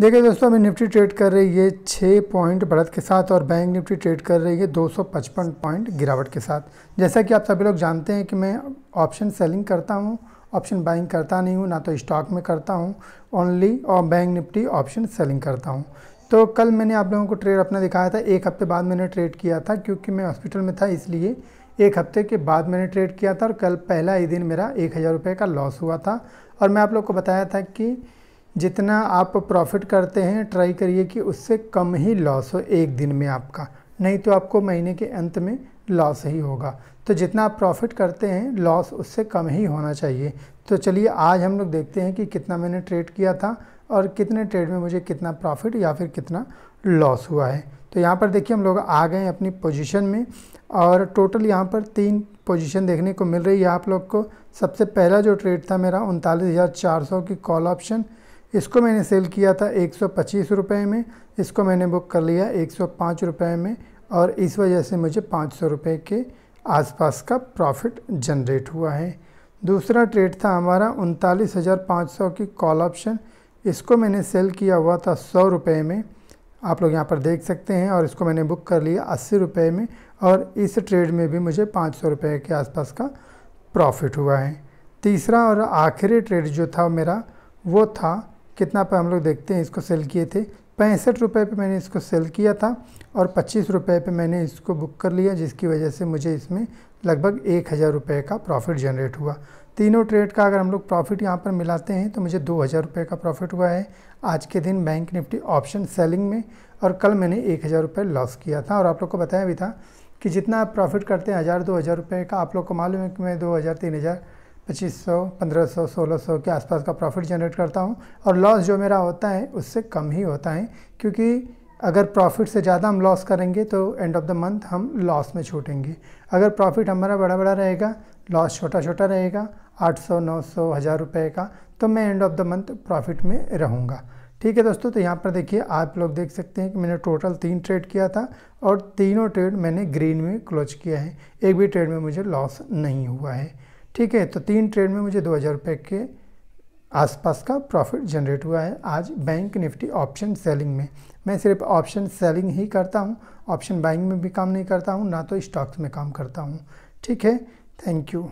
देखिए दोस्तों अभी निफ्टी ट्रेड कर रही है छः पॉइंट बढ़त के साथ और बैंक निफ्टी ट्रेड कर रही है 255 पॉइंट गिरावट के साथ जैसा कि आप सभी लोग जानते हैं कि मैं ऑप्शन सेलिंग करता हूं ऑप्शन बाइंग करता नहीं हूं ना तो स्टॉक में करता हूं ओनली और बैंक निफ्टी ऑप्शन सेलिंग करता हूँ तो कल मैंने आप लोगों को ट्रेड अपना दिखाया था एक हफ्ते बाद मैंने ट्रेड किया था क्योंकि मैं हॉस्पिटल में था इसलिए एक हफ्ते के बाद मैंने ट्रेड किया था और कल पहला ही दिन मेरा एक हज़ार रुपये का लॉस हुआ था और मैं आप लोग को बताया था कि जितना आप प्रॉफिट करते हैं ट्राई करिए कि उससे कम ही लॉस हो एक दिन में आपका नहीं तो आपको महीने के अंत में लॉस ही होगा तो जितना आप प्रॉफिट करते हैं लॉस उससे कम ही होना चाहिए तो चलिए आज हम लोग देखते हैं कि कितना मैंने ट्रेड किया था और कितने ट्रेड में मुझे कितना प्रॉफिट या फिर कितना लॉस हुआ है तो यहाँ पर देखिए हम लोग आ गए अपनी पोजीशन में और टोटल यहाँ पर तीन पोजीशन देखने को मिल रही है आप लोग को सबसे पहला जो ट्रेड था मेरा उनतालीस हज़ार चार सौ की कॉल ऑप्शन इसको मैंने सेल किया था एक सौ में इसको मैंने बुक कर लिया एक सौ में और इस वजह से मुझे पाँच सौ रुपये के आसपास का प्रॉफिट जनरेट हुआ है दूसरा ट्रेड था हमारा उनतालीस हज़ार पाँच सौ की कॉल ऑप्शन इसको मैंने सेल किया हुआ था सौ रुपये में आप लोग यहाँ पर देख सकते हैं और इसको मैंने बुक कर लिया अस्सी रुपये में और इस ट्रेड में भी मुझे पाँच सौ रुपये के आसपास का प्रॉफिट हुआ है तीसरा और आखिरी ट्रेड जो था मेरा वो था कितना पे हम लोग देखते हैं इसको सेल किए थे पैंसठ रुपये पर मैंने इसको सेल किया था और पच्चीस रुपये पर मैंने इसको बुक कर लिया जिसकी वजह से मुझे इसमें लगभग एक हज़ार रुपये का प्रॉफिट जनरेट हुआ तीनों ट्रेड का अगर हम लोग प्रॉफिट यहाँ पर मिलाते हैं तो मुझे दो हज़ार रुपये का प्रॉफिट हुआ है आज के दिन बैंक निफ्टी ऑप्शन सेलिंग में और कल मैंने एक हज़ार रुपये लॉस किया था और आप लोग को बताया भी था कि जितना आप प्रॉफिट करते हैं हज़ार दो हज़ार रुपये का आप लोग को मालूम है कि मैं दो हज़ार तीन हज़ार पच्चीस सौ पंद्रह सौ सोलह सौ के आसपास का प्रॉफिट जनरेट करता हूँ और लॉस जो मेरा होता है उससे कम ही होता है क्योंकि अगर प्रॉफिट से ज़्यादा हम लॉस करेंगे तो एंड ऑफ द मंथ हम लॉस में छूटेंगे अगर प्रॉफिट हमारा बड़ा बड़ा रहेगा लॉस छोटा छोटा रहेगा आठ सौ नौ सौ हज़ार रुपये का तो मैं end of the month profit में रहूँगा ठीक है दोस्तों तो यहाँ पर देखिए आप लोग देख सकते हैं कि मैंने टोटल तीन ट्रेड किया था और तीनों ट्रेड मैंने ग्रीन में क्लोज किया है एक भी ट्रेड में मुझे लॉस नहीं हुआ है ठीक है तो तीन ट्रेड में मुझे दो हज़ार रुपये के आसपास का प्रॉफिट जनरेट हुआ है आज बैंक निफ्टी ऑप्शन सेलिंग में मैं सिर्फ ऑप्शन सेलिंग ही करता हूँ ऑप्शन बाइंग में भी काम नहीं करता हूँ ना तो स्टॉक्स में काम करता हूँ ठीक है थैंक यू